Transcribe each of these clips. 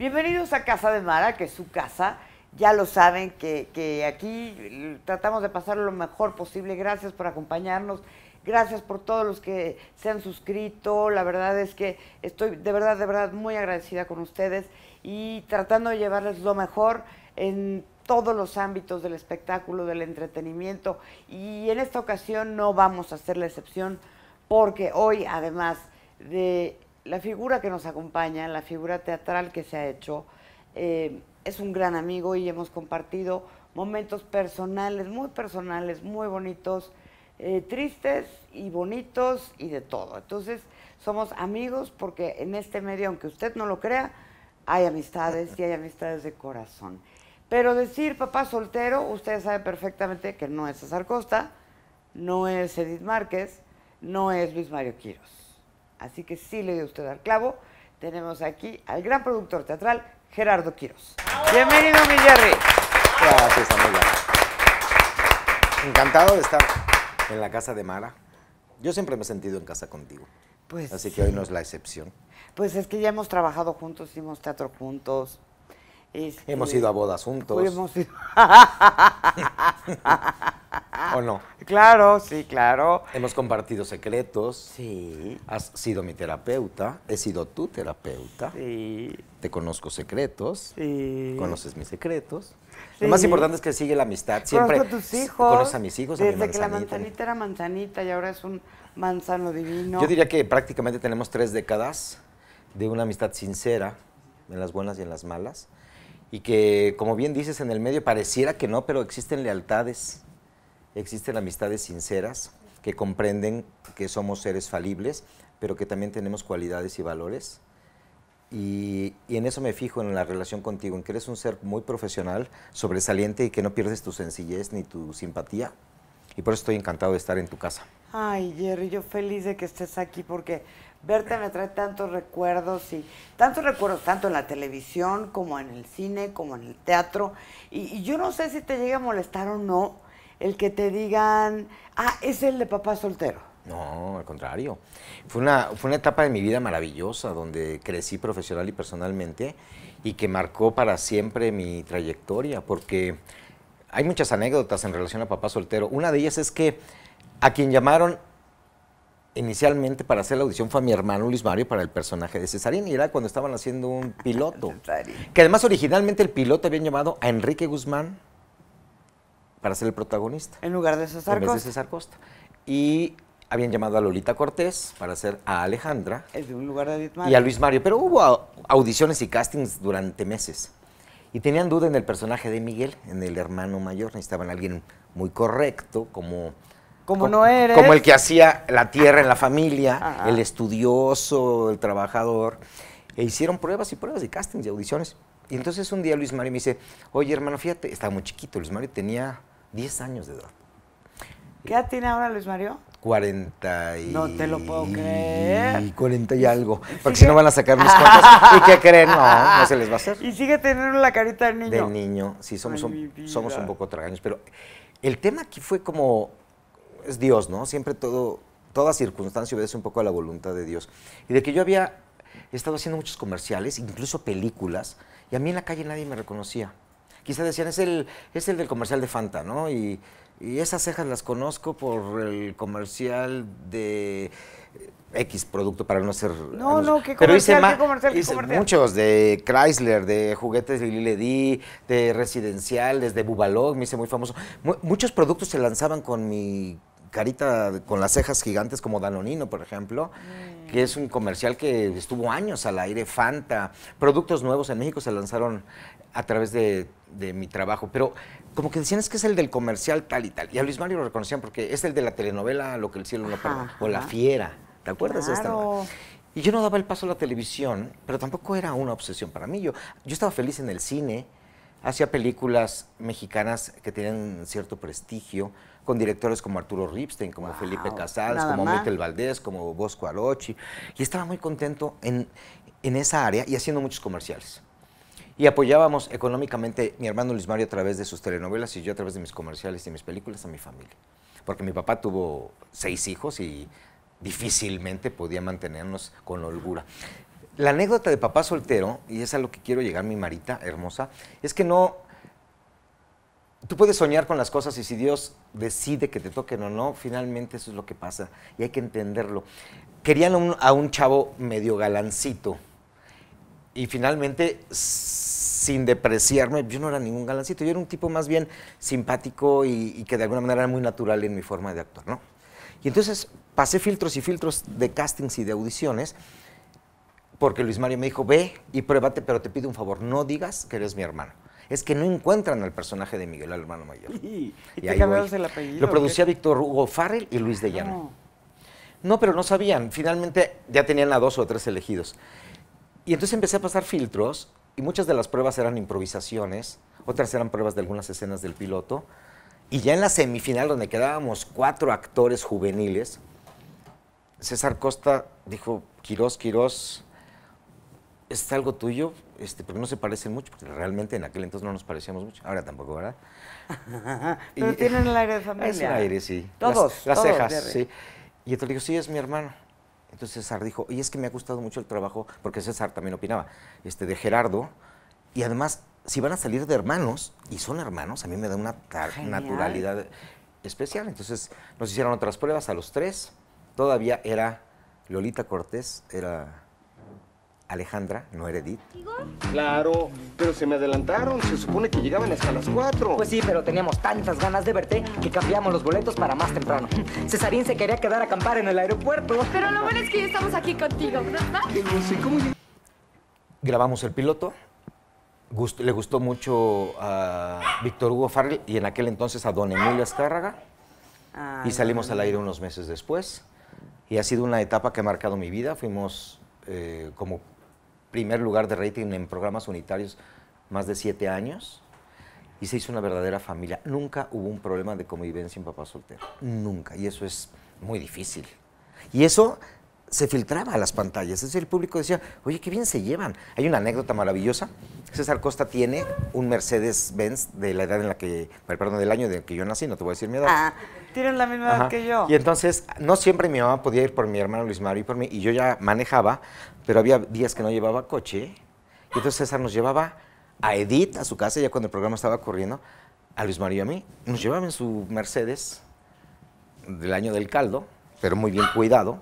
Bienvenidos a Casa de Mara, que es su casa. Ya lo saben que, aquí tratamos de pasar lo mejor posible. Gracias por acompañarnos. Gracias por todos los que se han suscrito. La verdad es que estoy de verdad, de verdad muy agradecida con ustedes y tratando de llevarles lo mejor en todos los ámbitos del espectáculo, del entretenimiento. Y en esta ocasión no vamos a hacer la excepción porque hoy, además de la figura que nos acompaña, la figura teatral que se ha hecho, eh, es un gran amigo y hemos compartido momentos personales, muy personales, muy bonitos, eh, tristes y bonitos y de todo. Entonces, somos amigos porque en este medio, aunque usted no lo crea, hay amistades y hay amistades de corazón. Pero decir papá soltero, usted sabe perfectamente que no es César Costa, no es Edith Márquez, no es Luis Mario Quiros. Así que sí le dio usted al clavo. Tenemos aquí al gran productor teatral Gerardo Quiroz. Bienvenido, mi Gracias, amiga. Encantado de estar en la casa de Mara. Yo siempre me he sentido en casa contigo. Pues Así que hoy no es la excepción. Pues es que ya hemos trabajado juntos, hicimos teatro juntos. Este, hemos ido a bodas juntos. Pues ¿O no? Claro, sí, claro. Hemos compartido secretos. Sí. Has sido mi terapeuta, he sido tu terapeuta. Sí. Te conozco secretos. Sí. Conoces mis secretos. Lo más importante es que sigue la amistad. Siempre conozco a tus hijos. Conoces a mis hijos, Desde que la manzanita era manzanita y ahora es un manzano divino. Yo diría que prácticamente tenemos tres décadas de una amistad sincera, en las buenas y en las malas y que, como bien dices, en el medio pareciera que no, pero existen lealtades, existen amistades sinceras que comprenden que somos seres falibles, pero que también tenemos cualidades y valores. Y, en eso me fijo en la relación contigo, en que eres un ser muy profesional, sobresaliente y que no pierdes tu sencillez ni tu simpatía. Y por eso estoy encantado de estar en tu casa. Ay, Jerry, yo feliz de que estés aquí porque Verte me trae tantos recuerdos y tantos recuerdos, tanto en la televisión como en el cine, como en el teatro. Y, yo no sé si te llega a molestar o no el que te digan, ah, es el de papá soltero. No, al contrario. Fue una, fue una etapa de mi vida maravillosa, donde crecí profesional y personalmente y que marcó para siempre mi trayectoria, porque hay muchas anécdotas en relación a papá soltero. Una de ellas es que a quien llamaron inicialmente para hacer la audición fue mi hermano Luis Mario para el personaje de Cesarín y era cuando estaban haciendo un piloto. que además originalmente el piloto habían llamado a Enrique Guzmán para ser el protagonista. En lugar de César Costa. Y habían llamado a Lolita Cortés para hacer a Alejandra. Es de un lugar de Y a Luis Mario. Pero hubo audiciones y castings durante meses. Y tenían duda en el personaje de Miguel, en el hermano mayor. Necesitaban alguien muy correcto, como como, no eres. Como el que hacía la tierra en la familia, el estudioso, el trabajador. E hicieron pruebas y pruebas de castings, y audiciones. Y entonces un día Luis Mario me dice, oye hermano, fíjate, estaba muy chiquito, Luis Mario tenía 10 años de edad. ¿Qué edad tiene ahora Luis Mario? 40 y... No te lo puedo creer. 40 y algo. Porque si no van a sacar mis cuentas. ¿Y qué creen? No, no se les va a hacer. Y sigue teniendo la carita del niño. Del niño. Sí, somos, un, somos un poco tragaños. Pero el tema aquí fue como es Dios, ¿no? Siempre todo, toda circunstancia obedece un poco a la voluntad de Dios. Y de que yo había estado haciendo muchos comerciales, incluso películas, y a mí en la calle nadie me reconocía. Quizá decían, es el, es el del comercial de Fanta, ¿no? y esas cejas las conozco por el comercial de X producto para no ser. No, no, que comercial, ¿qué comercial, muchos de Chrysler, de juguetes de Lili de residencial, desde Bubalog, me hice muy famoso. muchos productos se lanzaban con mi carita, con las cejas gigantes, como Danonino, por ejemplo, mm. que es un comercial que estuvo años al aire, Fanta. Productos nuevos en México se lanzaron a través de, mi trabajo, pero como que decían es que es el del comercial tal y tal. Y a Luis Mario lo reconocían porque es el de la telenovela Lo que el cielo no perdona, o La Fiera. ¿Te acuerdas esta? Y yo no daba el paso a la televisión, pero tampoco era una obsesión para mí. Yo, yo estaba feliz en el cine, hacía películas mexicanas que tenían cierto prestigio, con directores como Arturo Ripstein, como Felipe Casals, como Métel Valdés, como Bosco Arochi. Y estaba muy contento en, en esa área y haciendo muchos comerciales. Y apoyábamos económicamente, mi hermano Luis Mario a través de sus telenovelas y yo a través de mis comerciales y mis películas a mi familia. Porque mi papá tuvo seis hijos y difícilmente podía mantenernos con holgura. La anécdota de papá soltero, y es a lo que quiero llegar, mi Marita hermosa, es que no. Tú puedes soñar con las cosas y si Dios decide que te toquen o no, finalmente eso es lo que pasa y hay que entenderlo. Querían a un chavo medio galancito y finalmente sin depreciarme, yo no era ningún galancito, yo era un tipo más bien simpático y, y, que de alguna manera era muy natural en mi forma de actuar, ¿no? Y entonces pasé filtros y filtros de castings y de audiciones, porque Luis Mario me dijo, ve y pruébate, pero te pido un favor, no digas que eres mi hermano. Es que no encuentran al personaje de Miguel, al hermano mayor. ¿Y, Lo producía Víctor Hugo Farrell y Luis de Llano. no, pero no sabían. Finalmente ya tenían a dos o tres elegidos. Y entonces empecé a pasar filtros y muchas de las pruebas eran improvisaciones, otras eran pruebas de algunas escenas del piloto. Y ya en la semifinal, donde quedábamos cuatro actores juveniles, César Costa dijo, Quirós, Quirós, ¿es algo tuyo? Este, porque no se parecen mucho, porque realmente en aquel entonces no nos parecíamos mucho. Ahora tampoco, ¿verdad? Pero tienen el aire de familia. Es el aire, sí. Todos. Las, cejas, sí. Y entonces le dijo, sí, es mi hermano. Entonces César dijo, y es que me ha gustado mucho el trabajo, porque César también opinaba, este, de Gerardo, y además si van a salir de hermanos, y son hermanos, a mí me da una naturalidad especial. Entonces nos hicieron otras pruebas a los tres. Todavía era Lolita Cortés, era Alejandra, no era Edith. Claro, pero se me adelantaron. Se supone que llegaban hasta las cuatro. Pues sí, pero teníamos tantas ganas de verte que cambiamos los boletos para más temprano. Cesarín se quería quedar a acampar en el aeropuerto. Pero lo bueno es que ya estamos aquí contigo, ¿verdad? ¿Cómo? Grabamos el piloto, le gustó mucho a Víctor Hugo Farrell y en aquel entonces a don Emilio Azcárraga. Ah, y salimos al aire unos meses después. Y ha sido una etapa que ha marcado mi vida. Fuimos eh, como primer lugar de rating en programas unitarios más de siete años. Y se hizo una verdadera familia. Nunca hubo un problema de convivencia en papá soltero. Nunca. Y eso es muy difícil. Y eso se filtraba a las pantallas. Es decir, el público decía, oye, qué bien se llevan. Hay una anécdota maravillosa. César Costa tiene un Mercedes-Benz de la edad en la que, perdón, del año en que yo nací, no te voy a decir mi edad. Ah, tienen la misma edad que yo. Y entonces, no siempre mi mamá podía ir por mi hermano Luis Mario y por mí, y yo ya manejaba, pero había días que no llevaba coche. Y entonces César nos llevaba a Edith, a su casa, ya cuando el programa estaba corriendo, a Luis Mario y a mí. Nos llevaban su Mercedes del año del caldo, pero muy bien cuidado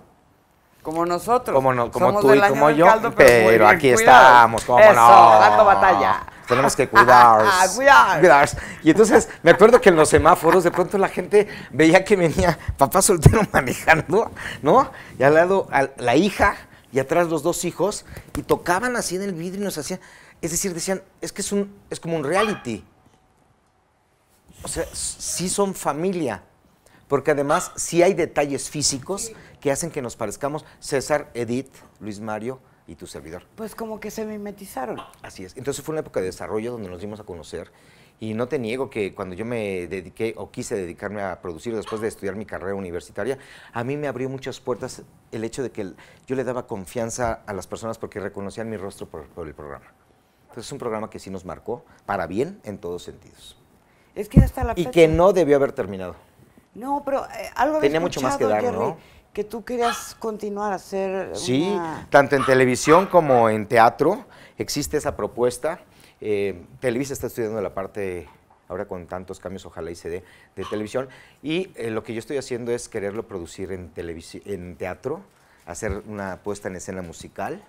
como nosotros. Como, tú y como yo. pero, aquí estamos, dando batalla. Tenemos que cuidarnos. Ah, cuidar. Y entonces me acuerdo que en los semáforos de pronto la gente veía que venía papá soltero manejando, ¿no? Y al lado la hija y atrás los dos hijos y tocaban así en el vidrio y nos hacían, es decir, decían, es que es un es como un reality. O sea, sí son familia, porque además sí hay detalles físicos que hacen que nos parezcamos César, Edith, Luis Mario y tu servidor. Pues como que se mimetizaron. Así es. Entonces fue una época de desarrollo donde nos dimos a conocer. Y no te niego que cuando yo me dediqué o quise dedicarme a producir después de estudiar mi carrera universitaria, a mí me abrió muchas puertas el hecho de que yo le daba confianza a las personas porque reconocían mi rostro por, el programa. Entonces es un programa que sí nos marcó para bien en todos sentidos. Es que hasta la fecha... Y que no debió haber terminado. No, pero eh, algo Tenía mucho más que dar, ¿no? que tú querías continuar a hacer. Sí, tanto en televisión como en teatro existe esa propuesta. Eh, Televisa está estudiando la parte, ahora con tantos cambios, ojalá y se dé, de televisión. Y eh, lo que yo estoy haciendo es quererlo producir en, en teatro, hacer una puesta en escena musical,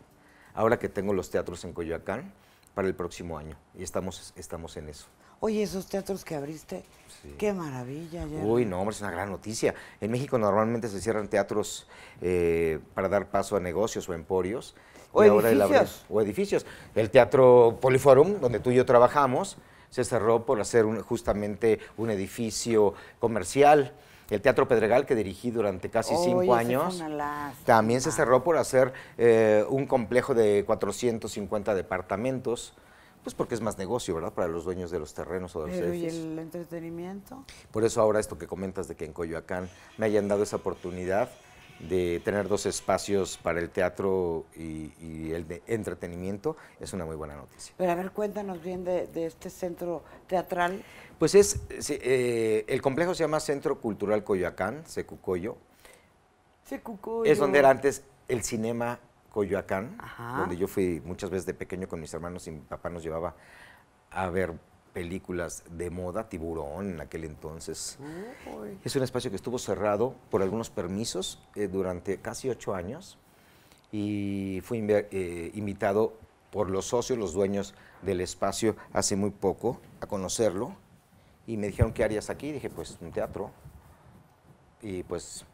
ahora que tengo los teatros en Coyoacán, para el próximo año. Y estamos, estamos en eso. Oye, esos teatros que abriste, qué maravilla. Uy, no, hombre, es una gran noticia. En México normalmente se cierran teatros eh, para dar paso a negocios o emporios. O edificios. o edificios. El Teatro Poliforum, donde tú y yo trabajamos, se cerró por hacer justamente un edificio comercial. El Teatro Pedregal, que dirigí durante casi cinco años, también se cerró por hacer eh, un complejo de 450 departamentos. Pues porque es más negocio, ¿verdad? Para los dueños de los terrenos o de los edificios. ¿Y el entretenimiento? Por eso ahora esto que comentas de que en Coyoacán me hayan dado esa oportunidad de tener dos espacios para el teatro y, el de entretenimiento es una muy buena noticia. Pero a ver, cuéntanos bien de, este centro teatral. Pues es, eh, el complejo se llama Centro Cultural Coyoacán, Secucoyo. Secucoyo. Es donde era antes el cinema Coyoacán, donde yo fui muchas veces de pequeño con mis hermanos y mi papá nos llevaba a ver películas de moda, Tiburón en aquel entonces. Es un espacio que estuvo cerrado por algunos permisos eh, durante casi ocho años y fui eh, invitado por los socios, los dueños del espacio hace muy poco a conocerlo y me dijeron, ¿qué harías aquí? dije, pues un teatro. Y pues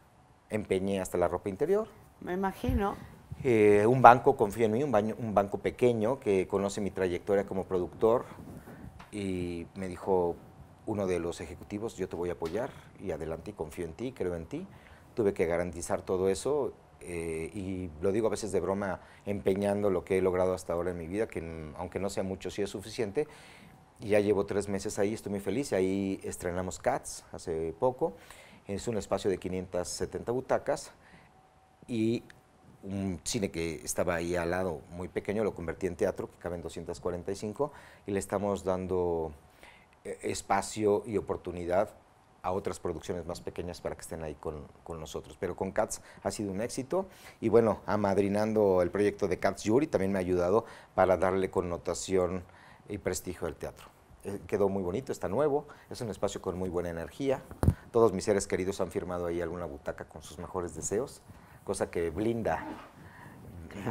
empeñé hasta la ropa interior. Me imagino. Eh, un banco confía en mí, un, banco pequeño que conoce mi trayectoria como productor y me dijo uno de los ejecutivos, yo te voy a apoyar y adelante, confío en ti, creo en ti. Tuve que garantizar todo eso eh, y lo digo a veces de broma, empeñando lo que he logrado hasta ahora en mi vida, que aunque no sea mucho, sí es suficiente. Ya llevo tres meses ahí, estoy muy feliz. Ahí estrenamos Cats hace poco. Es un espacio de 570 butacas y un cine que estaba ahí al lado, muy pequeño, lo convertí en teatro, que cabe en 245, y le estamos dando eh, espacio y oportunidad a otras producciones más pequeñas para que estén ahí con, nosotros. Pero con Cats ha sido un éxito y bueno, amadrinando el proyecto de Cats Yuri también me ha ayudado para darle connotación y prestigio al teatro. Eh, quedó muy bonito, está nuevo, es un espacio con muy buena energía. Todos mis seres queridos han firmado ahí alguna butaca con sus mejores deseos cosa que blinda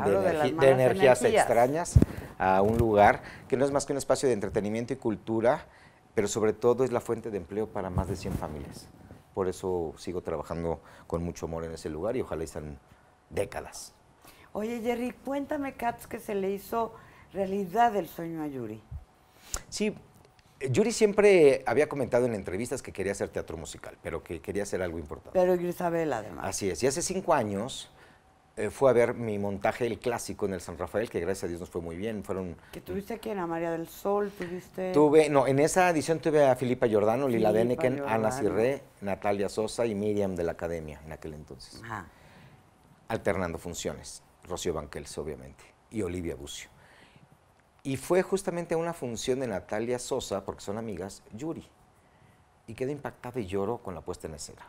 de, energías, extrañas a un lugar que no es más que un espacio de entretenimiento y cultura, pero sobre todo es la fuente de empleo para más de 100 familias. Por eso sigo trabajando con mucho amor en ese lugar y ojalá estén décadas. Oye, Jerry, cuéntame, Katz, que se le hizo realidad el sueño a Yuri. Sí, Yuri siempre había comentado en entrevistas que quería hacer teatro musical, pero que quería hacer algo importante. Pero Grisabel, además. Así es. Y hace cinco años eh, fue a ver mi montaje, del clásico, en el San Rafael, que gracias a Dios nos fue muy bien. Fueron... ¿Que tuviste aquí en A María del Sol? ¿Tuviste...? Tuve, no, en esa edición tuve a Filipa Giordano, Lila Deneken, Ana Cirré, Natalia Sosa y Miriam de la Academia en aquel entonces. Alternando funciones. Rocío Banquels, obviamente, y Olivia Bucio. Y fue justamente una función de Natalia Sosa, porque son amigas, Yuri. Y quedó impactada y lloro con la puesta en escena.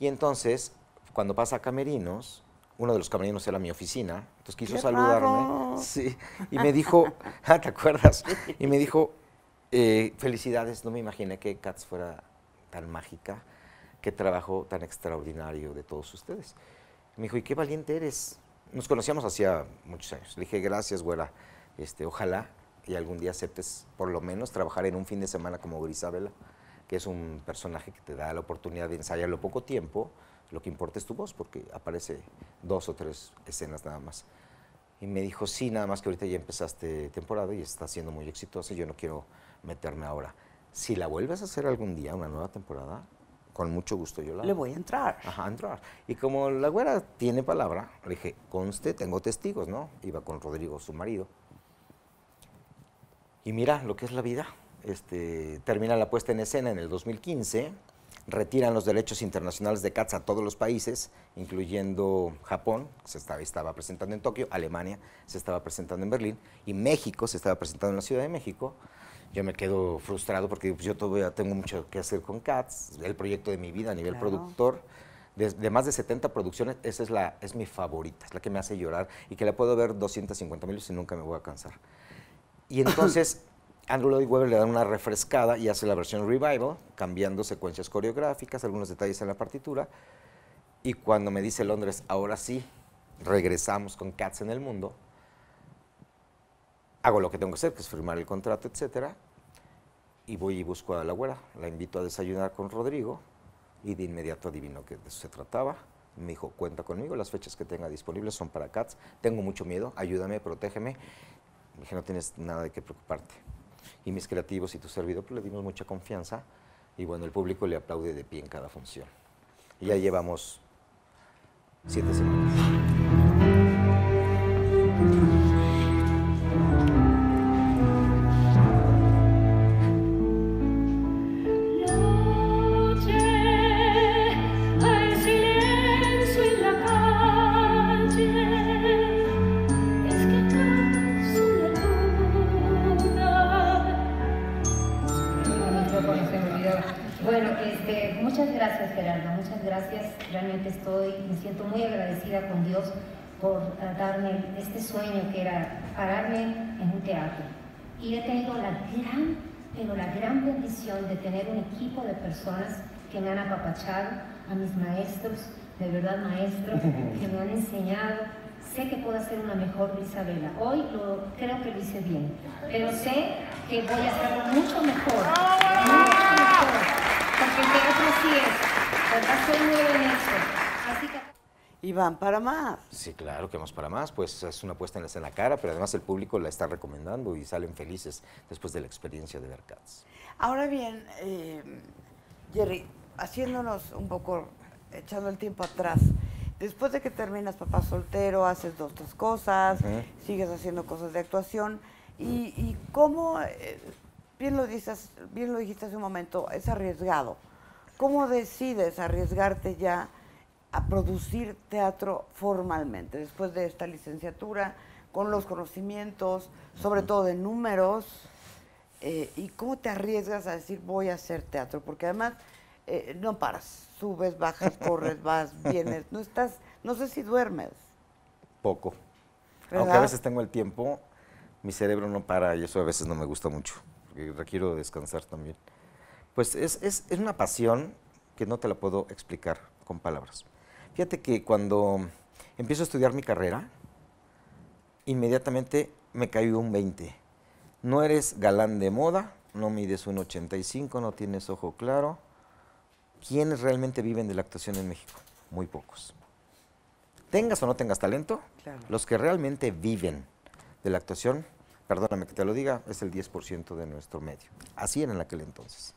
Y entonces, cuando pasa a Camerinos, uno de los camerinos era mi oficina, entonces quiso saludarme. Sí, y me dijo, ah, ¿te acuerdas? Y me dijo, eh, felicidades, no me imaginé que Cats fuera tan mágica, qué trabajo tan extraordinario de todos ustedes. Me dijo, ¿y qué valiente eres? Nos conocíamos hacía muchos años. Le dije, gracias, güera. Este, ojalá y algún día aceptes por lo menos trabajar en un fin de semana como Grisabela, que es un personaje que te da la oportunidad de ensayarlo poco tiempo. Lo que importa es tu voz, porque aparece dos o tres escenas nada más. Y me dijo, sí, nada más que ahorita ya empezaste temporada y está siendo muy exitosa y yo no quiero meterme ahora. Si la vuelves a hacer algún día, una nueva temporada, con mucho gusto yo la... Le voy a entrar. Ajá, entrar. Y como la güera tiene palabra, le dije, conste, tengo testigos, ¿no? Iba con Rodrigo, su marido. Y mira lo que es la vida. Este, termina la puesta en escena en el 2015, retiran los derechos internacionales de CATS a todos los países, incluyendo Japón, que se estaba, presentando en Tokio, Alemania se estaba presentando en Berlín y México se estaba presentando en la Ciudad de México. Yo me quedo frustrado porque yo todavía tengo mucho que hacer con CATS, el proyecto de mi vida a nivel productor. De, más de 70 producciones, esa es, es mi favorita, es la que me hace llorar y que la puedo ver 250 mil y nunca me voy a cansar. Y entonces Andrew Lloyd Webber le da una refrescada y hace la versión revival, cambiando secuencias coreográficas, algunos detalles en la partitura. Y cuando me dice Londres, ahora sí, regresamos con Cats en el mundo, hago lo que tengo que hacer, que es firmar el contrato, etc. y voy y busco a la abuela. La invito a desayunar con Rodrigo y de inmediato adivino que de eso se trataba. Me dijo, cuenta conmigo, las fechas que tenga disponibles son para Cats. Tengo mucho miedo, ayúdame, protégeme dije, no tienes nada de qué preocuparte. Y mis creativos y tu servidor pues, le dimos mucha confianza y bueno, el público le aplaude de pie en cada función. Y ya pues llevamos siete semanas. Este sueño que era pararme en un teatro. Y he tenido la gran, pero la gran bendición de tener un equipo de personas que me han apapachado, a mis maestros, de verdad maestros, que me han enseñado. Sé que puedo hacer una mejor Isabela. Hoy creo que lo hice bien, pero sé que voy a hacerlo Mucho mejor. Y van para más. Sí, claro que vamos para más, pues es una apuesta en la, cara, pero además el público la está recomendando y salen felices después de la experiencia de ver Ahora bien, eh, Jerry, haciéndonos un poco, echando el tiempo atrás, después de que terminas papá soltero, haces dos, tres cosas, sigues haciendo cosas de actuación, y, cómo, eh, bien, lo dices, bien lo dijiste hace un momento, es arriesgado. ¿Cómo decides arriesgarte ya? a producir teatro formalmente, después de esta licenciatura, con los conocimientos, sobre todo de números, eh, y cómo te arriesgas a decir voy a hacer teatro, porque además eh, no paras, subes, bajas, corres, vas, vienes, no estás, no sé si duermes. Poco. Aunque a veces tengo el tiempo, mi cerebro no para y eso a veces no me gusta mucho, requiero descansar también. Pues es, es, es una pasión que no te la puedo explicar con palabras. Fíjate que cuando empiezo a estudiar mi carrera, inmediatamente me cayó un 20. No eres galán de moda, no mides un 85, no tienes ojo claro. ¿Quiénes realmente viven de la actuación en México? Muy pocos. Tengas o no tengas talento, los que realmente viven de la actuación, perdóname que te lo diga, es el 10% de nuestro medio. Así era en aquel entonces.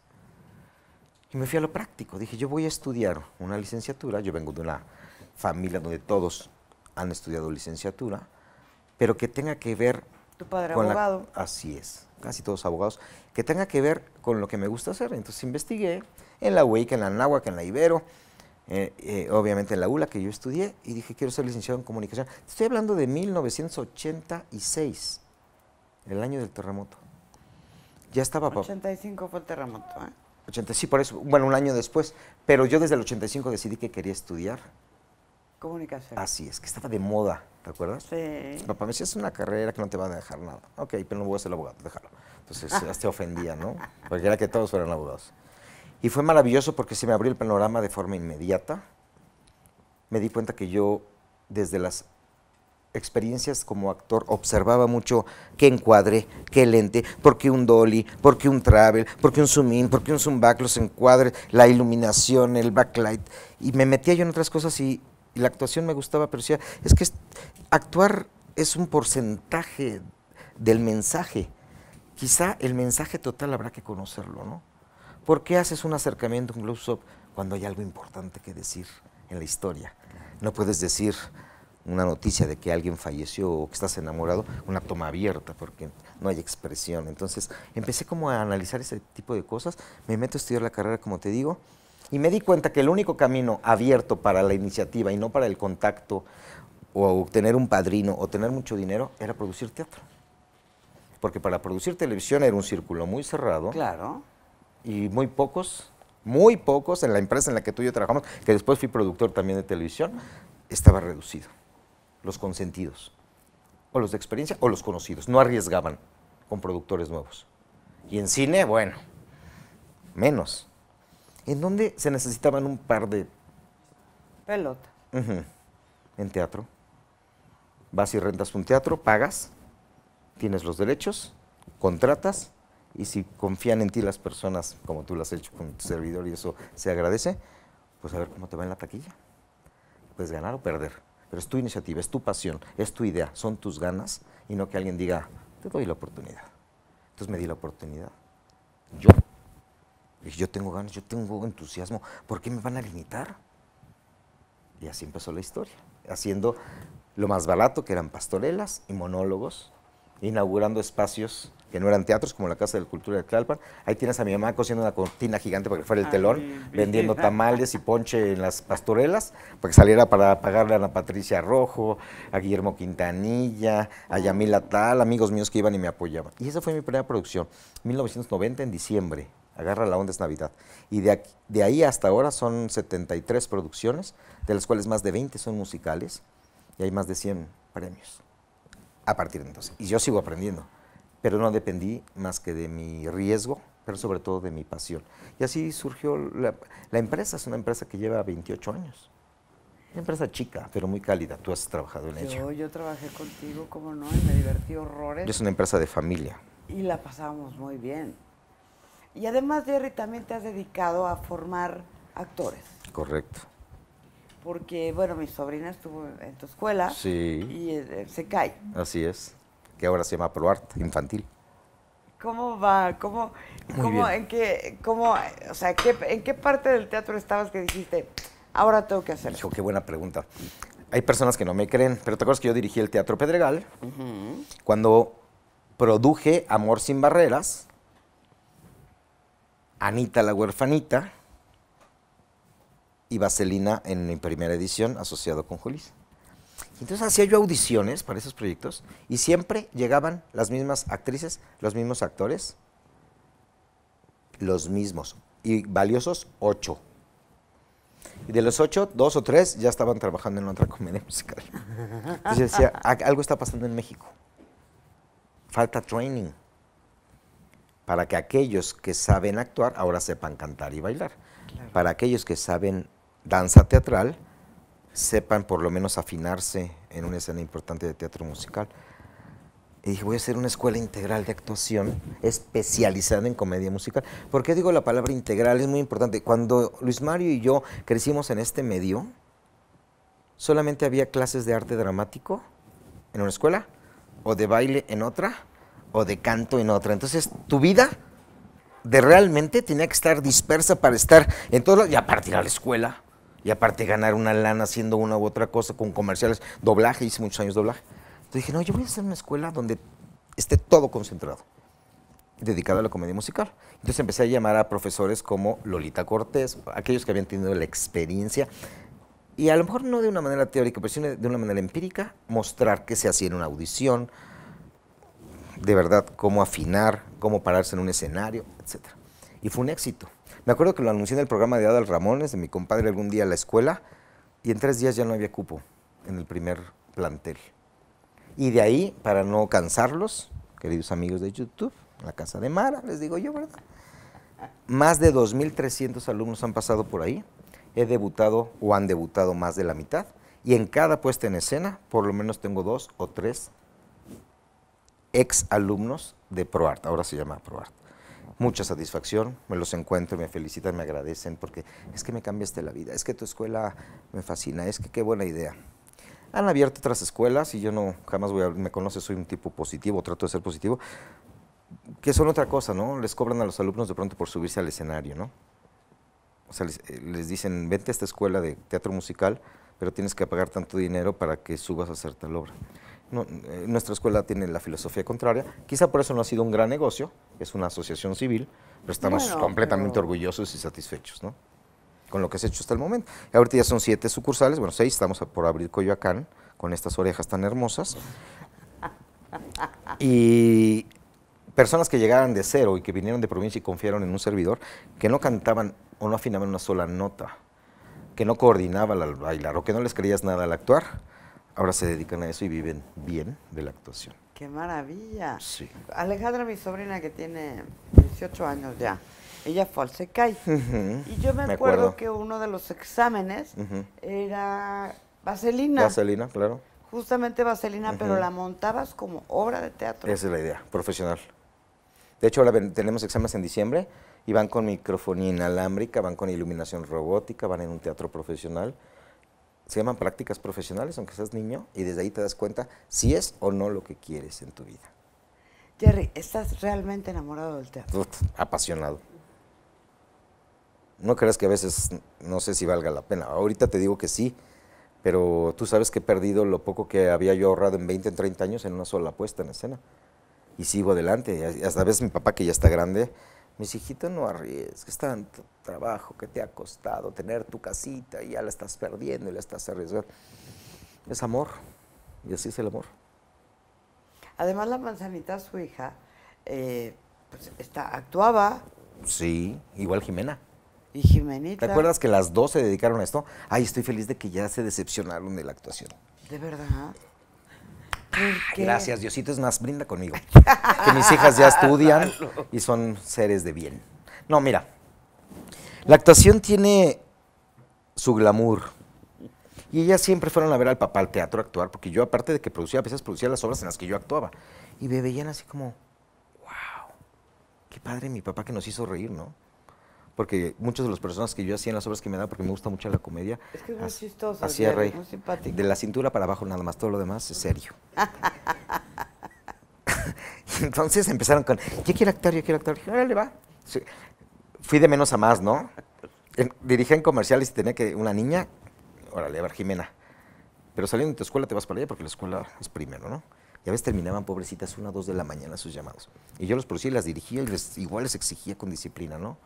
Y me fui a lo práctico. Dije, yo voy a estudiar una licenciatura. Yo vengo de una familia donde todos han estudiado licenciatura, pero que tenga que ver... Tu padre abogado. así es, casi todos abogados. Que tenga que ver con lo que me gusta hacer. Entonces investigué en la e que en la que en la Ibero, eh, eh, obviamente en la ULA que yo estudié, y dije, quiero ser licenciado en comunicación. Estoy hablando de 1986, el año del terremoto. Ya estaba... 85 fue el terremoto, ¿eh? 80, sí, por eso, bueno, un año después, pero yo desde el 85 decidí que quería estudiar. Comunicación. Así es, que estaba de moda, ¿te acuerdas? Sí. papá me decía, es una carrera que no te va a dejar nada. Ok, pero no voy a ser abogado, déjalo. Entonces ya te ofendía, ¿no? Porque era que todos fueran abogados. Y fue maravilloso porque se me abrió el panorama de forma inmediata. Me di cuenta que yo, desde las experiencias como actor observaba mucho qué encuadre, qué lente, por qué un dolly, por qué un travel, por qué un zoom in, por qué un zoom back, los encuadres, la iluminación, el backlight. Y me metía yo en otras cosas y, la actuación me gustaba, pero decía, es que actuar es un porcentaje del mensaje. Quizá el mensaje total habrá que conocerlo, ¿no? ¿Por qué haces un acercamiento, un close-up, cuando hay algo importante que decir en la historia? No puedes decir una noticia de que alguien falleció o que estás enamorado, una toma abierta porque no hay expresión. Entonces empecé como a analizar ese tipo de cosas, me meto a estudiar la carrera, como te digo, y me di cuenta que el único camino abierto para la iniciativa y no para el contacto o obtener un padrino o tener mucho dinero era producir teatro. Porque para producir televisión era un círculo muy cerrado. Claro. Y muy pocos, muy pocos en la empresa en la que tú y yo trabajamos, que después fui productor también de televisión, estaba reducido los consentidos, o los de experiencia, o los conocidos. No arriesgaban con productores nuevos. Y en cine, bueno, menos. En dónde se necesitaban un par de... Pelota. En teatro. Vas y rentas un teatro, pagas, tienes los derechos, contratas, y si confían en ti las personas, como tú las has hecho con tu servidor y eso se agradece, pues a ver cómo te va en la taquilla. Puedes ganar o perder. Pero es tu iniciativa, es tu pasión, es tu idea, son tus ganas y no que alguien diga, te doy la oportunidad. Entonces me di la oportunidad. Yo. yo tengo ganas, yo tengo entusiasmo, ¿por qué me van a limitar? Y así empezó la historia, haciendo lo más barato, que eran pastorelas y monólogos, inaugurando espacios que no eran teatros, como la Casa de la Cultura de Tlalpan. Ahí tienes a mi mamá cosiendo una cortina gigante para que fuera el ah, telón, vendiendo tamales y ponche en las pastorelas, para que saliera para pagarle a Ana Patricia Rojo, a Guillermo Quintanilla, a ah. Yamila Tal, amigos míos que iban y me apoyaban. Y esa fue mi primera producción, 1990 en diciembre. Agarra la onda es Navidad. Y de, de ahí hasta ahora son 73 producciones, de las cuales más de 20 son musicales y hay más de 100 premios a partir de entonces. Y yo sigo aprendiendo pero no dependí más que de mi riesgo, pero sobre todo de mi pasión. Y así surgió la, empresa, es una empresa que lleva 28 años. Una empresa chica, pero muy cálida. Tú has trabajado en ella. Yo trabajé contigo, como no, y me divertí horrores. Es una empresa de familia. Y la pasábamos muy bien. Y además, Jerry, también te has dedicado a formar actores. Correcto. Porque, bueno, mi sobrina estuvo en tu escuela. Sí. Y eh, se cae. Así es que ahora se llama ProArt Infantil. ¿Cómo va? ¿Cómo, en qué, cómo, o sea, en qué parte del teatro estabas que dijiste, ahora tengo que hacerlo? Dijo qué buena pregunta. Hay personas que no me creen, pero te acuerdas que yo dirigí el Teatro Pedregal cuando produje Amor sin barreras, Anita la huerfanita y Vaselina en mi primera edición asociado con Julissa. Entonces hacía yo audiciones para esos proyectos y siempre llegaban las mismas actrices, los mismos actores, los mismos. Y valiosos, ocho. Y de los ocho, dos o tres ya estaban trabajando en otra comedia musical. decía, algo está pasando en México. Falta training para que aquellos que saben actuar ahora sepan cantar y bailar. Para aquellos que saben danza teatral, sepan por lo menos afinarse en una escena importante de teatro musical. Y dije, voy a hacer una escuela integral de actuación especializada en comedia musical. ¿Por qué digo la palabra integral? Es muy importante. Cuando Luis Mario y yo crecimos en este medio, solamente había clases de arte dramático en una escuela, o de baile en otra, o de canto en otra. Entonces, tu vida de realmente tenía que estar dispersa para estar en todo, y a partir a la escuela, y aparte ganar una lana haciendo una u otra cosa con comerciales, doblaje, hice muchos años doblaje. Entonces dije, no, yo voy a hacer una escuela donde esté todo concentrado, dedicado a la comedia musical. Entonces empecé a llamar a profesores como Lolita Cortés, aquellos que habían tenido la experiencia, y a lo mejor no de una manera teórica, pero de una manera empírica, mostrar qué se hacía en una audición, de verdad, cómo afinar, cómo pararse en un escenario, etcétera y fue un éxito. Me acuerdo que lo anuncié en el programa de Adal Ramones, de mi compadre algún día a la escuela, y en tres días ya no había cupo en el primer plantel. Y de ahí, para no cansarlos, queridos amigos de YouTube, la casa de Mara, les digo yo, ¿verdad? Más de 2.300 alumnos han pasado por ahí. He debutado o han debutado más de la mitad. Y en cada puesta en escena, por lo menos tengo dos o tres ex alumnos de ProArt. Ahora se llama ProArt mucha satisfacción, me los encuentro, me felicitan, me agradecen, porque es que me cambiaste la vida, es que tu escuela me fascina, es que qué buena idea. Han abierto otras escuelas y yo no, jamás voy a, me conoces, soy un tipo positivo, trato de ser positivo, que son otra cosa, ¿no? Les cobran a los alumnos de pronto por subirse al escenario, ¿no? O sea, les, eh, les dicen, vente a esta escuela de teatro musical, pero tienes que pagar tanto dinero para que subas a hacer tal obra. Eh, nuestra escuela tiene la filosofía contraria. Quizá por eso no ha sido un gran negocio, es una asociación civil, pero estamos completamente orgullosos y satisfechos, Con lo que se ha hecho hasta el momento. Ahorita ya son siete sucursales, bueno, seis, estamos por abrir Coyoacán con estas orejas tan hermosas. Y personas que llegaran de cero y que vinieron de provincia y confiaron en un servidor, que no cantaban o no afinaban una sola nota, que no coordinaban al bailar o que no les creías nada al actuar ahora se dedican a eso y viven bien de la actuación. ¡Qué maravilla! Sí. Alejandra, mi sobrina que tiene 18 años ya, ella fue al SECAI. Y yo me, acuerdo, que uno de los exámenes era vaselina. Vaselina, claro. Justamente vaselina, pero la montabas como obra de teatro. Esa es la idea, profesional. De hecho, ahora tenemos exámenes en diciembre y van con microfonía inalámbrica, van con iluminación robótica, van en un teatro profesional se llaman prácticas profesionales, aunque seas niño, y desde ahí te das cuenta si es o no lo que quieres en tu vida. Jerry, ¿estás realmente enamorado del teatro? apasionado. No creas que a veces no sé si valga la pena. Ahorita te digo que sí, pero tú sabes que he perdido lo poco que había yo ahorrado en 20, en 30 años en una sola apuesta en escena. Y sigo adelante. Hasta a mi papá, que ya está grande, mis hijitos, no arriesgues, es tanto trabajo que te ha costado tener tu casita y ya la estás perdiendo y la estás arriesgando. Es amor, y así es el amor. Además, la manzanita, su hija, eh, pues, está, actuaba. Sí, igual Jimena. Y Jimenita. ¿Te acuerdas que las dos se dedicaron a esto? Ay, estoy feliz de que ya se decepcionaron de la actuación. De verdad. Gracias, Diosito es más, brinda conmigo. que mis hijas ya estudian y son seres de bien. No, mira, la actuación tiene su glamour. Y ellas siempre fueron a ver al papá al teatro actuar, porque yo, aparte de que producía, a veces producía las obras en las que yo actuaba. Y me veían así como, wow, qué padre mi papá que nos hizo reír, ¿no? porque muchas de las personas que yo hacía en las obras que me daba, porque me gusta mucho la comedia, es hacía rey. Muy simpático. De la cintura para abajo nada más, todo lo demás es serio. Entonces empezaron con, yo quiero actuar, yo quiero actuar. órale, va. Fui de menos a más, ¿no? Dirigía en comerciales y tenía que una niña, órale, a Jimena, pero saliendo de tu escuela te vas para allá porque la escuela es primero, ¿no? Y a veces terminaban pobrecitas una o dos de la mañana sus llamados. Y yo los producía y las dirigía y igual les exigía con disciplina, ¿no?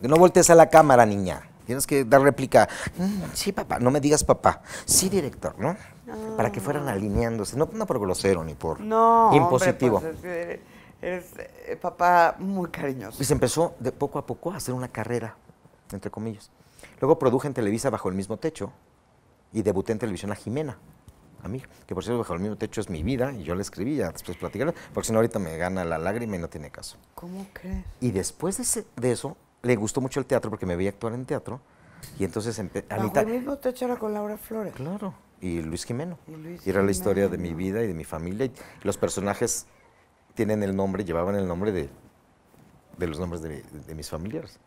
No voltees a la cámara, niña. Tienes que dar réplica. Mm, sí, papá, no me digas papá. Sí, director, ¿no? Para que fueran alineándose. No, por grosero ni por no, impositivo. Hombre, pues, es eh, papá muy cariñoso. Y se empezó de poco a poco a hacer una carrera, entre comillas. Luego produje en Televisa bajo el mismo techo y debuté en televisión a Jimena. A mí, que por cierto, bajo el mismo techo es mi vida, y yo la escribí, ya después platicaré, porque si no, ahorita me gana la lágrima y no tiene caso. ¿Cómo crees? Y después de eso, le gustó mucho el teatro porque me veía actuar en teatro. Y entonces empecé. el mismo con Laura Flores. Claro, y Luis Jimeno. Y, era la historia de mi vida y de mi familia. Y los personajes tienen el nombre, llevaban el nombre de, los nombres de, mis familiares.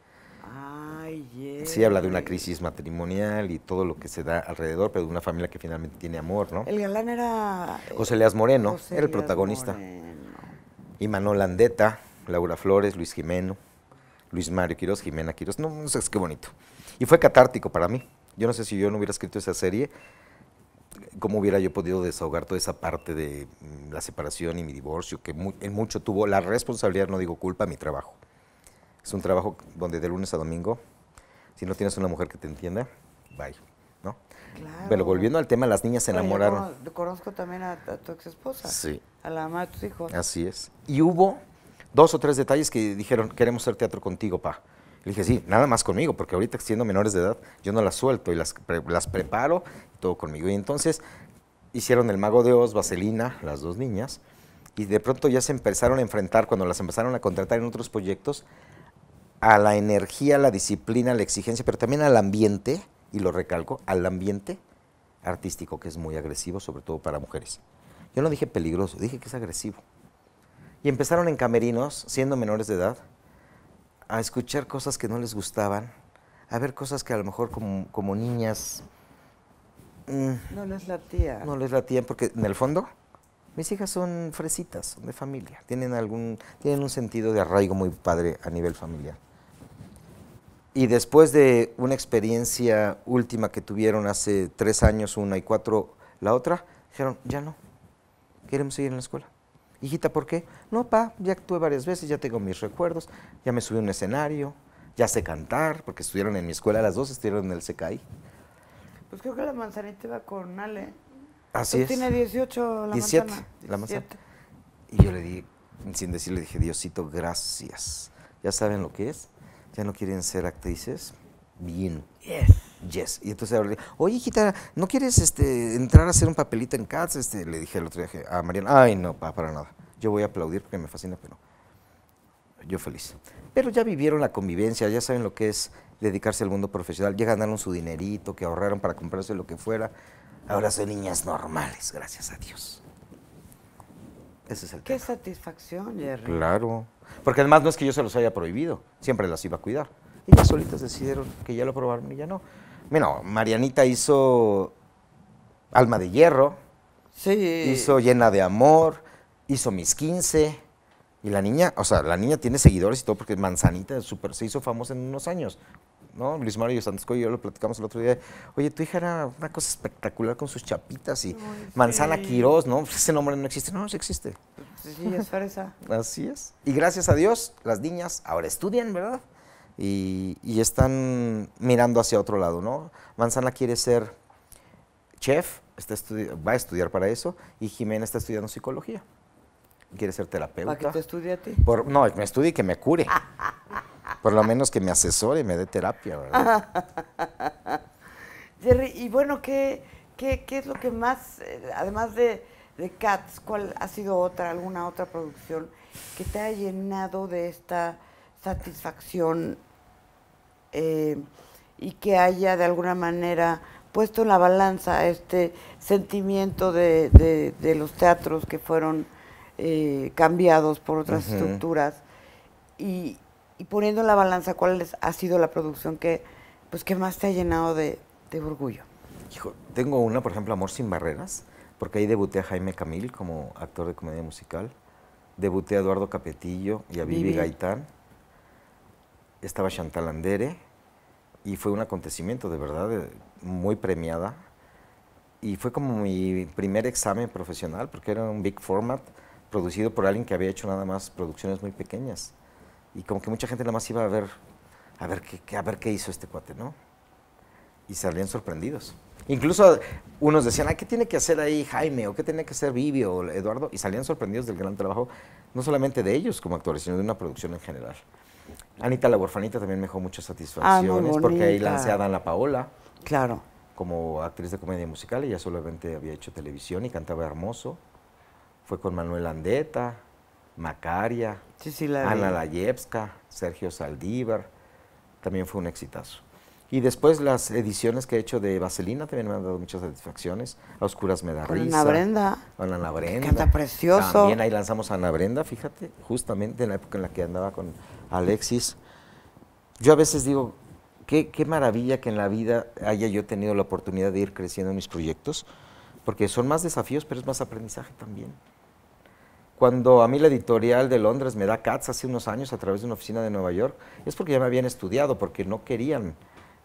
Ay, Sí, habla de una crisis matrimonial y todo lo que se da alrededor, pero de una familia que finalmente tiene amor, ¿no? El galán era... Eh, José Leas Moreno, era el protagonista. Y Manuel Andeta, Laura Flores, Luis Jimeno. Luis Mario Quiroz, Jimena Quiroz, no, sé, es qué bonito. Y fue catártico para mí. Yo no sé si yo no hubiera escrito esa serie, cómo hubiera yo podido desahogar toda esa parte de mm, la separación y mi divorcio, que en mucho tuvo la responsabilidad, no digo culpa, mi trabajo. Es un trabajo donde de lunes a domingo, si no tienes una mujer que te entienda, bye. ¿no? Pero volviendo al tema, las niñas se enamoraron. conozco también a, tu ex Sí. A la mamá de tus hijos. Así es. Y hubo dos o tres detalles que dijeron, queremos hacer teatro contigo, pa. Le dije, sí, nada más conmigo, porque ahorita siendo menores de edad, yo no las suelto y las, las preparo, todo conmigo. Y entonces hicieron El Mago de Oz, Vaselina, las dos niñas, y de pronto ya se empezaron a enfrentar, cuando las empezaron a contratar en otros proyectos, a la energía, a la disciplina, a la exigencia, pero también al ambiente, y lo recalco, al ambiente artístico, que es muy agresivo, sobre todo para mujeres. Yo no dije peligroso, dije que es agresivo. Y empezaron en camerinos, siendo menores de edad, a escuchar cosas que no les gustaban, a ver cosas que a lo mejor como, niñas... Mm, no les latían. No les latían porque en el fondo mis hijas son fresitas, son de familia, tienen, algún, tienen un sentido de arraigo muy padre a nivel familiar. Y después de una experiencia última que tuvieron hace tres años una y cuatro la otra, dijeron, ya no, queremos seguir en la escuela. Hijita, ¿por qué? No, pa, ya actué varias veces, ya tengo mis recuerdos, ya me subí a un escenario, ya sé cantar, porque estuvieron en mi escuela, las dos estuvieron en el CKI. Pues creo que la manzanita iba con Ale. Así pues es. Tiene 18 la 17, La manzana. Y yo le di, sin decirle, dije, Diosito, gracias. Ya saben lo que es, ya no quieren ser actrices. Bien. Yes yes. Y entonces le dije, oye, hijita, ¿no quieres este, entrar a hacer un papelito en Cats? Este, le dije el otro día a ah, Mariana, ay, no, para nada. Yo voy a aplaudir porque me fascina, pero yo feliz. Pero ya vivieron la convivencia, ya saben lo que es dedicarse al mundo profesional, ya ganaron su dinerito, que ahorraron para comprarse lo que fuera. Ahora son niñas normales, gracias a Dios. Ese es el Qué satisfacción, Jerry. Claro. Porque además no es que yo se los haya prohibido, siempre las iba a cuidar. Y Ellas solitas decidieron que ya lo probaron y ya no. Bueno, Marianita hizo Alma de Hierro, sí. hizo Llena de Amor, hizo Mis 15. Y la niña, o sea, la niña tiene seguidores y todo porque Manzanita super, se hizo famosa en unos años. ¿no? Luis Mario Santosco y yo lo platicamos el otro día. Oye, tu hija era una cosa espectacular con sus chapitas y Manzana Quirós, ¿no? Ese nombre no existe. No, no existe. Sí, es fresa. Así es. Y gracias a Dios, las niñas ahora estudian, ¿verdad? y, están mirando hacia otro lado, ¿no? Manzana quiere ser chef, está va a estudiar para eso, y Jimena está estudiando psicología. Quiere ser terapeuta. ¿Para que te estudie a ti? Por, no, me estudie y que me cure. Por lo menos que me asesore y me dé terapia, ¿verdad? Jerry, y bueno, ¿qué, qué, qué es lo que más, eh, además de, de, Cats, cuál ha sido otra, alguna otra producción que te ha llenado de esta satisfacción eh, y que haya de alguna manera puesto en la balanza este sentimiento de, de, los teatros que fueron eh, cambiados por otras estructuras y, y, poniendo en la balanza cuál ha sido la producción que, pues, que más te ha llenado de, de orgullo. tengo una, por ejemplo, Amor sin barreras, porque ahí debuté a Jaime Camil como actor de comedia musical, debuté a Eduardo Capetillo y a Vivi. Gaitán estaba Chantal Andere y fue un acontecimiento de verdad muy premiada. Y fue como mi primer examen profesional porque era un big format producido por alguien que había hecho nada más producciones muy pequeñas. Y como que mucha gente nada más iba a ver, a ver qué, a ver qué hizo este cuate, ¿no? Y salían sorprendidos. Incluso unos decían, ¿qué tiene que hacer ahí Jaime? ¿O qué tiene que hacer Vivi o Eduardo? Y salían sorprendidos del gran trabajo, no solamente de ellos como actores, sino de una producción en general. Anita la huerfanita también me dejó muchas satisfacciones ah, porque ahí lancé a la Paola. Claro. Como actriz de comedia musical, ella solamente había hecho televisión y cantaba hermoso. Fue con Manuel Andeta, Macaria, sí, sí, Ana Layevska, Sergio Saldívar. También fue un exitazo. Y después las ediciones que he hecho de Vaselina también me han dado muchas satisfacciones. A Oscuras me da con Ana Brenda. Ana Brenda. Canta precioso. También ahí lanzamos a Ana Brenda, fíjate, justamente en la época en la que andaba con Alexis. Yo a veces digo, qué, maravilla que en la vida haya yo tenido la oportunidad de ir creciendo en mis proyectos, porque son más desafíos, pero es más aprendizaje también. Cuando a mí la editorial de Londres me da cats hace unos años a través de una oficina de Nueva York, es porque ya me habían estudiado, porque no querían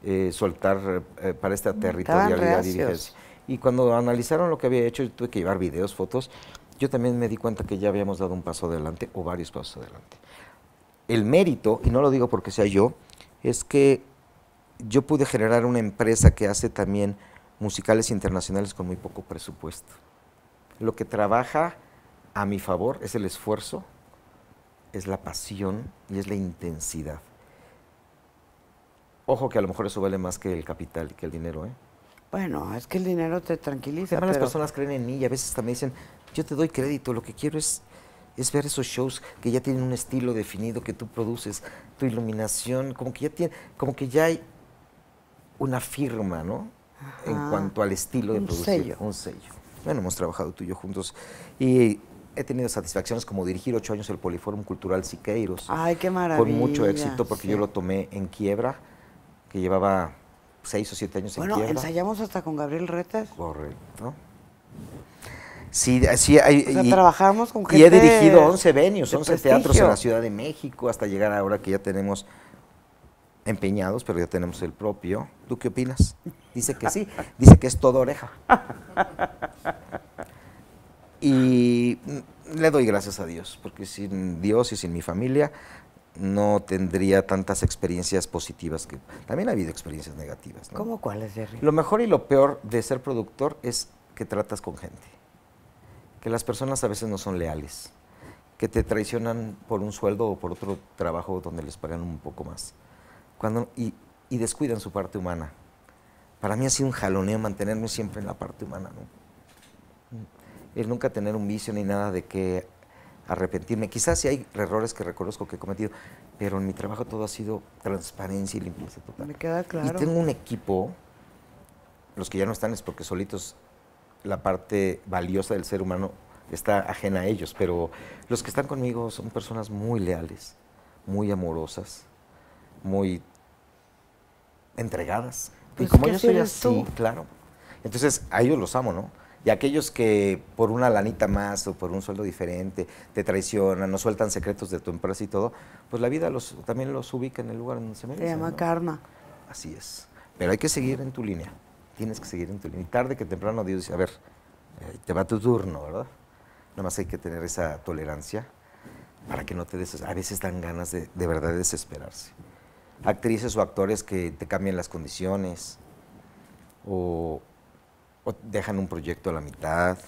eh, soltar eh, para esta mm, territorialidad y Y cuando analizaron lo que había hecho, yo tuve que llevar videos, fotos, yo también me di cuenta que ya habíamos dado un paso adelante o varios pasos adelante el mérito, y no lo digo porque sea yo, es que yo pude generar una empresa que hace también musicales internacionales con muy poco presupuesto. Lo que trabaja a mi favor es el esfuerzo, es la pasión y es la intensidad. Ojo que a lo mejor eso vale más que el capital, que el dinero, ¿eh? Bueno, es que el dinero te tranquiliza. A veces las personas creen en mí y a veces también dicen, yo te doy crédito, lo que quiero es es ver esos shows que ya tienen un estilo definido, que tú produces, tu iluminación, como que ya, tiene, como que ya hay una firma, ¿no? En cuanto al estilo de un producir. Sello. Un sello. Bueno, hemos trabajado tú y yo juntos y he tenido satisfacciones como dirigir ocho años el Poliforum Cultural Siqueiros. Ay, qué maravilla. Con mucho éxito porque yo lo tomé en quiebra, que llevaba seis o siete años en quiebra. Bueno, ensayamos hasta con Gabriel Retes. Correcto. Sí, y, trabajamos con gente he dirigido 11 venues, 11 teatros en la Ciudad de México, hasta llegar ahora que ya tenemos empeñados, pero ya tenemos el propio. ¿Tú qué opinas? Dice que sí, dice que es todo oreja. Y le doy gracias a Dios, porque sin Dios y sin mi familia no tendría tantas experiencias positivas que también ha habido experiencias negativas. ¿no? ¿Cómo cuáles, Jerry? Lo mejor y lo peor de ser productor es que tratas con gente las personas a veces no son leales, que te traicionan por un sueldo o por otro trabajo donde les pagan un poco más. Cuando, y, descuidan su parte humana. Para mí ha sido un jaloneo mantenerme siempre en la parte humana. El nunca tener un vicio ni nada de que arrepentirme. Quizás sí hay errores que reconozco que he cometido, pero en mi trabajo todo ha sido transparencia y limpieza total. Me queda claro. Y tengo un equipo, los que ya no están es porque solitos la parte valiosa del ser humano está ajena a ellos, pero los que están conmigo son personas muy leales, muy amorosas, muy entregadas. y pues, como yo soy así, claro. Entonces a ellos los amo, ¿no? Y aquellos que por una lanita más o por un sueldo diferente te traicionan, no sueltan secretos de tu empresa y todo, pues la vida los, también los ubica en el lugar donde se merecen. Se llama karma. Así es. Pero hay que seguir en tu línea tienes que seguir en tu línea. Y tarde que temprano Dios dice, a ver, eh, te va tu turno, ¿verdad? Nada más hay que tener esa tolerancia para que no te des... A veces dan ganas de, verdad de desesperarse. Actrices o actores que te cambian las condiciones o dejan un proyecto a la mitad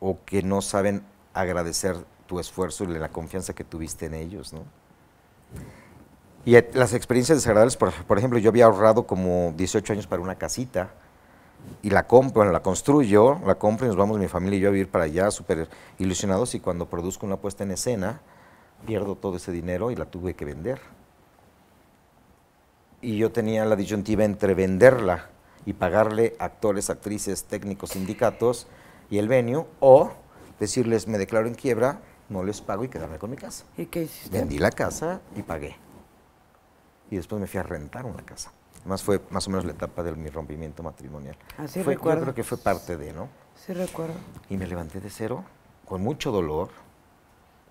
o que no saben agradecer tu esfuerzo y la confianza que tuviste en ellos, ¿no? Y las experiencias desagradables, por, ejemplo, yo había ahorrado como 18 años para una casita y la compro, la construyo, la compro y nos vamos mi familia y yo a vivir para allá, súper ilusionados y cuando produzco una puesta en escena, pierdo todo ese dinero y la tuve que vender. Y yo tenía la disyuntiva entre venderla y pagarle actores, actrices, técnicos, sindicatos y el venue, o decirles, me declaro en quiebra, no les pago y quedarme con mi casa. ¿Y qué hiciste? Vendí la casa y pagué y después me fui a rentar una casa. Además fue más o menos la etapa de mi rompimiento matrimonial. Así ah, fue, recuerdo. que fue parte de, ¿no? Sí recuerdo. Y me levanté de cero, con mucho dolor,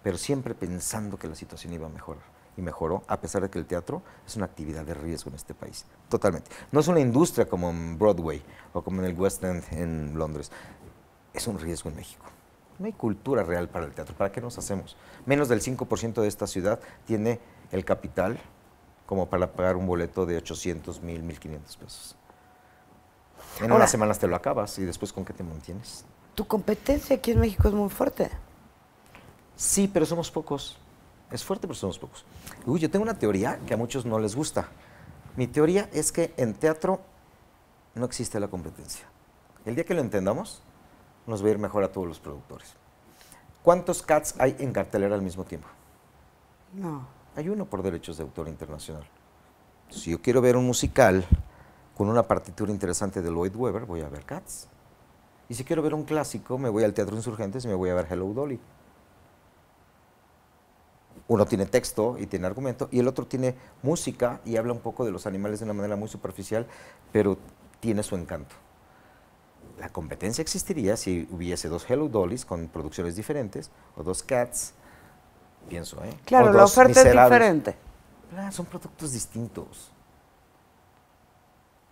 pero siempre pensando que la situación iba a mejorar. Y mejoró, a pesar de que el teatro es una actividad de riesgo en este país. Totalmente. No es una industria como en Broadway o como en el West End en Londres. Es un riesgo en México. No hay cultura real para el teatro. ¿Para qué nos hacemos? Menos del 5% de esta ciudad tiene el capital como para pagar un boleto de 800, 1000, 1500 pesos. En unas semanas te lo acabas y después con qué te mantienes. Tu competencia aquí en México es muy fuerte. Sí, pero somos pocos. Es fuerte, pero somos pocos. Uy, yo tengo una teoría que a muchos no les gusta. Mi teoría es que en teatro no existe la competencia. El día que lo entendamos, nos va a ir mejor a todos los productores. ¿Cuántos cats hay en cartelera al mismo tiempo? No. Hay uno por derechos de autor internacional. Si yo quiero ver un musical con una partitura interesante de Lloyd Webber, voy a ver Cats. Y si quiero ver un clásico, me voy al Teatro Insurgentes y me voy a ver Hello Dolly. Uno tiene texto y tiene argumento, y el otro tiene música y habla un poco de los animales de una manera muy superficial, pero tiene su encanto. La competencia existiría si hubiese dos Hello Dollys con producciones diferentes, o dos Cats, pienso. ¿eh? Claro, la oferta es diferente. Ah, son productos distintos.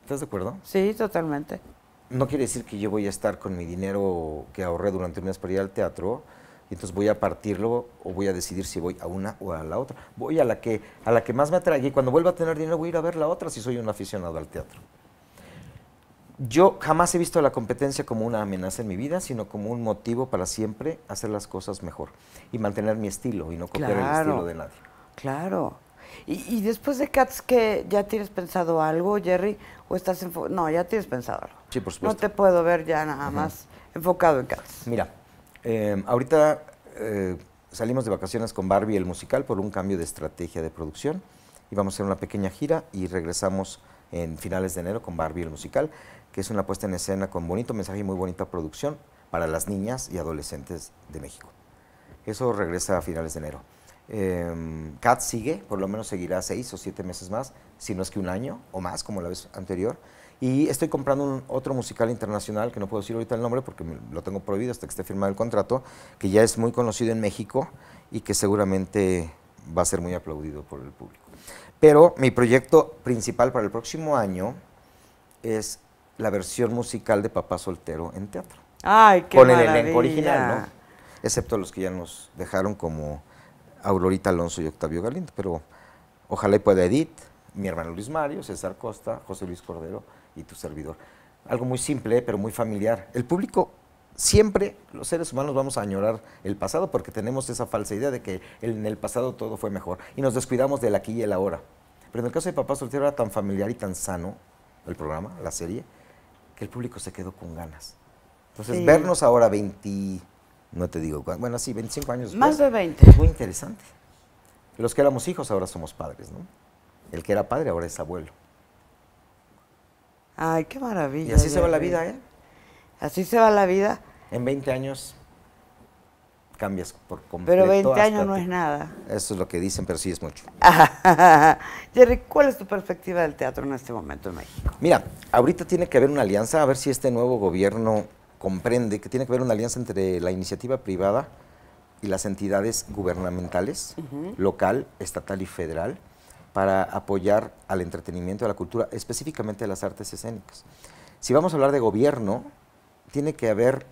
¿Estás de acuerdo? Sí, totalmente. No quiere decir que yo voy a estar con mi dinero que ahorré durante un mes para ir al teatro y entonces voy a partirlo o voy a decidir si voy a una o a la otra. Voy a la que, a la que más me atrae y cuando vuelva a tener dinero voy a ir a ver la otra si soy un aficionado al teatro yo jamás he visto la competencia como una amenaza en mi vida, sino como un motivo para siempre hacer las cosas mejor y mantener mi estilo y no copiar el estilo de nadie. Claro. Y, y después de Cats, ¿qué ¿Ya tienes pensado algo, Jerry? ¿O estás No, ya tienes pensado algo. Sí, por supuesto. No te puedo ver ya nada más enfocado en Cats. Mira, em, ahorita eh, salimos de vacaciones con Barbie el musical por un cambio de estrategia de producción y vamos a hacer una pequeña gira y regresamos en finales de enero con Barbie el musical, que es una puesta en escena con bonito mensaje y muy bonita producción para las niñas y adolescentes de México. Eso regresa a finales de enero. Eh, em, Cat sigue, por lo menos seguirá seis o siete meses más, si no es que un año o más, como la vez anterior. Y estoy comprando otro musical internacional, que no puedo decir ahorita el nombre porque lo tengo prohibido hasta que esté firmado el contrato, que ya es muy conocido en México y que seguramente va a ser muy aplaudido por el público. Pero mi proyecto principal para el próximo año es la versión musical de Papá Soltero en teatro. ¡Ay, qué Con el elenco original, ¿no? Excepto los que ya nos dejaron como Aurorita Alonso y Octavio Galindo, pero ojalá y pueda Edith, mi hermano Luis Mario, César Costa, José Luis Cordero y tu servidor. Algo muy simple, pero muy familiar. El público siempre los seres humanos vamos a añorar el pasado porque tenemos esa falsa idea de que en el pasado todo fue mejor y nos descuidamos del aquí y el ahora. Pero en el caso de Papá Soltero era tan familiar y tan sano el programa, la serie, que el público se quedó con ganas. Entonces, vernos ahora 20, no te digo, bueno, sí, 25 años Más de 20. muy interesante. Los que éramos hijos ahora somos padres, ¿no? El que era padre ahora es abuelo. Ay, qué maravilla. Y así se va la vida, ¿eh? Así se va la vida. En 20 años cambias por completo. Pero 20 años no es nada. Eso es lo que dicen, pero sí es mucho. Jerry, ¿cuál es tu perspectiva del teatro en este momento en México? Mira, ahorita tiene que haber una alianza, a ver si este nuevo gobierno comprende que tiene que haber una alianza entre la iniciativa privada y las entidades gubernamentales, local, estatal y federal, para apoyar al entretenimiento, a la cultura, específicamente a las artes escénicas. Si vamos a hablar de gobierno, tiene que haber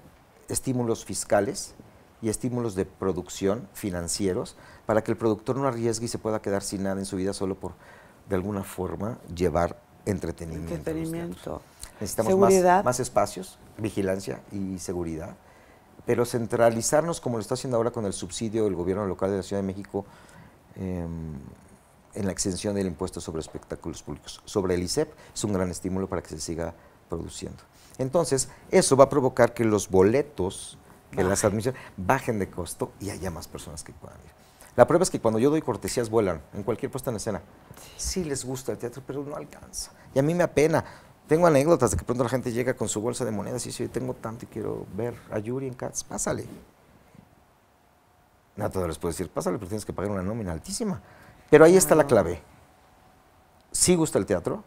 estímulos fiscales y estímulos de producción financieros para que el productor no arriesgue y se pueda quedar sin nada en su vida solo por, de alguna forma, llevar entretenimiento. entretenimiento. Necesitamos más, espacios, vigilancia y seguridad. Pero centralizarnos, como lo está haciendo ahora con el subsidio del gobierno local de la Ciudad de México, em, en la exención del impuesto sobre espectáculos públicos, sobre el ISEP, es un gran estímulo para que se siga produciendo. Entonces, eso va a provocar que los boletos, que las admisiones, bajen de costo y haya más personas que puedan ir. La prueba es que cuando yo doy cortesías vuelan, en cualquier puesta en escena. Sí les gusta el teatro, pero no alcanza. Y a mí me apena. Tengo anécdotas de que pronto la gente llega con su bolsa de monedas y dice, tengo tanto y quiero ver a Yuri en Cats, pásale. No les puedo decir, pásale, pero tienes que pagar una nómina altísima. Pero ahí está la clave. Sí gusta el teatro,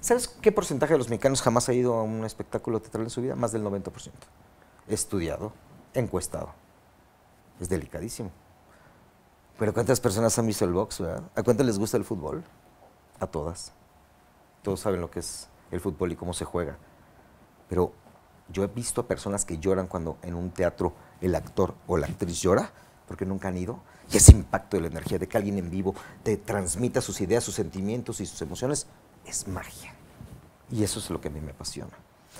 ¿Sabes qué porcentaje de los mexicanos jamás ha ido a un espectáculo teatral en su vida? Más del 90%. Estudiado, encuestado. Es delicadísimo. Pero ¿cuántas personas han visto el box, ¿A cuántas les gusta el fútbol? A todas. Todos saben lo que es el fútbol y cómo se juega. Pero yo he visto a personas que lloran cuando en un teatro el actor o la actriz llora porque nunca han ido. Y ese impacto de la energía, de que alguien en vivo te transmita sus ideas, sus sentimientos y sus emociones, es magia. Y eso es lo que a mí me apasiona.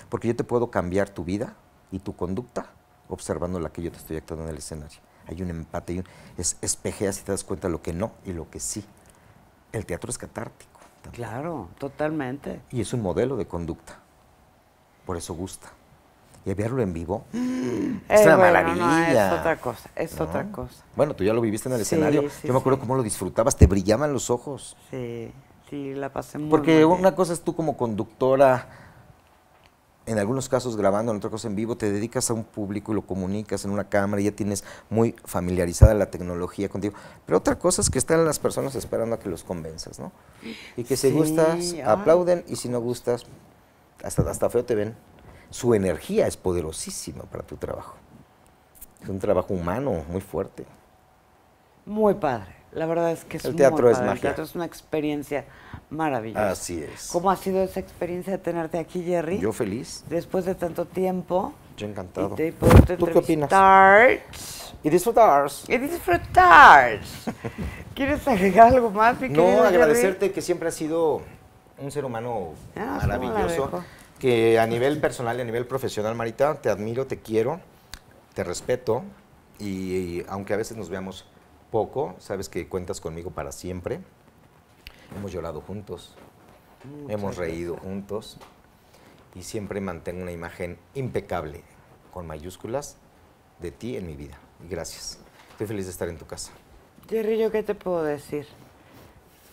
Porque yo te puedo cambiar tu vida y tu conducta observando la que yo te estoy actuando en el escenario. Hay un empate, y es espejeas si te das cuenta lo que no y lo que sí. El teatro es catártico. Claro, totalmente. Y es un modelo de conducta. Por eso gusta. Y verlo en vivo ¡ah! eh, es una maravilla. es otra cosa, es otra cosa. Bueno, tú ya lo viviste en el escenario. yo me acuerdo cómo lo disfrutabas, te brillaban los ojos. Sí. Sí, la pasé muy Porque una cosa es tú como conductora, en algunos casos grabando, en otra cosa en vivo, te dedicas a un público y lo comunicas en una cámara y ya tienes muy familiarizada la tecnología contigo. Pero otra cosa es que están las personas esperando a que los convenzas, ¿no? Y que si gustas, aplauden y si no gustas, hasta, hasta feo te ven. Su energía es poderosísima para tu trabajo. Es un trabajo humano muy fuerte. Muy padre. La verdad es que es el teatro es El teatro es una experiencia maravillosa. Así es. ¿Cómo ha sido esa experiencia de tenerte aquí, Jerry? Yo feliz. Después de tanto tiempo. Yo encantado. Y ¿Tú qué opinas? Y disfrutar. Y disfrutar. ¿Quieres agregar algo más? Mi no, agradecerte que siempre has sido un ser humano ah, maravilloso. Que a nivel personal y a nivel profesional, Marita, te admiro, te quiero, te respeto. y aunque a veces nos veamos poco, sabes que cuentas conmigo para siempre. Hemos llorado juntos, hemos reído juntos y siempre mantengo una imagen impecable, con mayúsculas, de ti en mi vida. gracias. Estoy feliz de estar en tu casa. Jerry, ¿yo qué te puedo decir?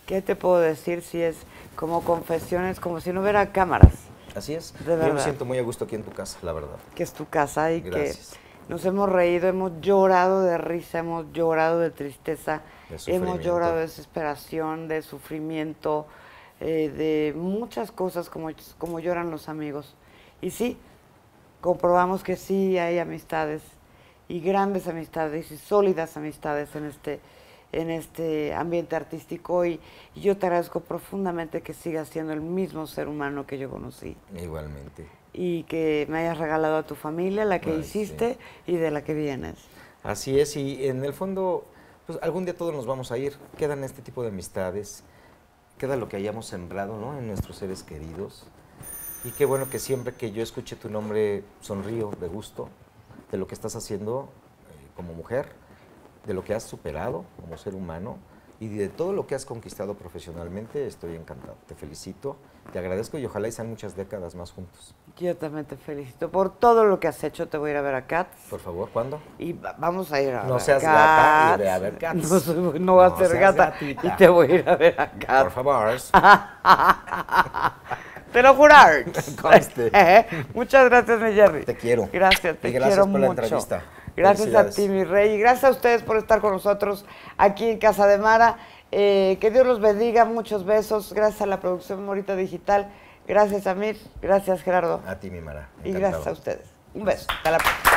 ¿Qué te puedo decir si es como confesiones, como si no hubiera cámaras? Así es. Yo me siento muy a gusto aquí en tu casa, la verdad. Que es tu casa y que nos hemos reído, hemos llorado de risa, hemos llorado de tristeza, hemos llorado de desesperación, de sufrimiento, eh, de muchas cosas como, como lloran los amigos. Y sí, comprobamos que sí hay amistades y grandes amistades y sólidas amistades en este, en este ambiente artístico y, y yo te agradezco profundamente que sigas siendo el mismo ser humano que yo conocí. Igualmente y que me hayas regalado a tu familia, la que hiciste y de la que vienes. Así es, y en el fondo, pues algún día todos nos vamos a ir. Quedan este tipo de amistades, queda lo que hayamos sembrado ¿no? en nuestros seres queridos. Y qué bueno que siempre que yo escuche tu nombre sonrío de gusto de lo que estás haciendo eh, como mujer, de lo que has superado como ser humano y de todo lo que has conquistado profesionalmente. Estoy encantado, te felicito. Te agradezco y ojalá y sean muchas décadas más juntos. Yo también te felicito por todo lo que has hecho. Te voy a ir a ver a Cats. Por favor, ¿cuándo? Y vamos a ir a no ver seas gata y a ver No, no, no a ser gata y te voy a ir a ver a Cats. Por favor. Te lo jurar. Conste. Muchas gracias, mi Jerry. Te quiero. Gracias, te y gracias quiero por mucho. la entrevista. Gracias a ti, mi rey. Y gracias a ustedes por estar con nosotros aquí en Casa de Mara. Eh, que Dios los bendiga. Muchos besos. Gracias a la producción Morita Digital. Gracias, a Amir. Gracias, Gerardo. A ti, mi Mara. Y gracias a ustedes. Un beso. Hasta la próxima.